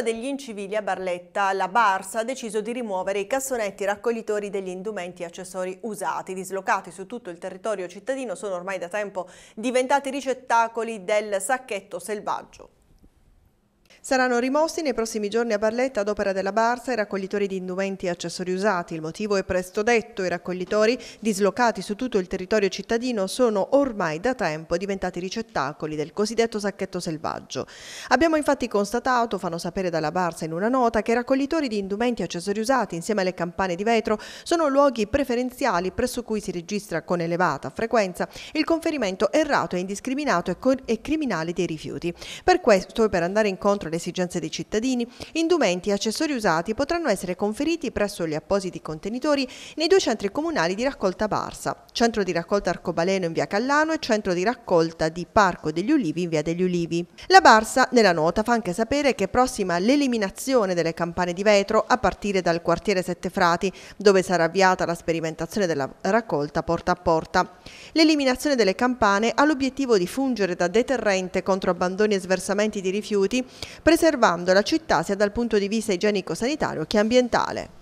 colpa degli incivili a Barletta, la Barsa ha deciso di rimuovere i cassonetti raccoglitori degli indumenti e accessori usati. Dislocati su tutto il territorio cittadino sono ormai da tempo diventati ricettacoli del sacchetto selvaggio. Saranno rimossi nei prossimi giorni a Barletta ad opera della Barsa i raccoglitori di indumenti e accessori usati. Il motivo è presto detto, i raccoglitori dislocati su tutto il territorio cittadino sono ormai da tempo diventati ricettacoli del cosiddetto sacchetto selvaggio. Abbiamo infatti constatato, fanno sapere dalla Barsa in una nota, che i raccoglitori di indumenti e accessori usati insieme alle campane di vetro sono luoghi preferenziali presso cui si registra con elevata frequenza il conferimento errato e indiscriminato e, criminale dei rifiuti. Per questo e per andare incontro le esigenze dei cittadini, indumenti e accessori usati potranno essere conferiti presso gli appositi contenitori nei due centri comunali di raccolta Barsa, centro di raccolta Arcobaleno in via Callano e centro di raccolta di Parco degli Ulivi in via degli Ulivi. La Barsa, nella nota, fa anche sapere che è prossima all'eliminazione delle campane di vetro a partire dal quartiere Sette Frati, dove sarà avviata la sperimentazione della raccolta porta a porta. L'eliminazione delle campane ha l'obiettivo di fungere da deterrente contro abbandoni e sversamenti di rifiuti, preservando la città sia dal punto di vista igienico-sanitario che ambientale.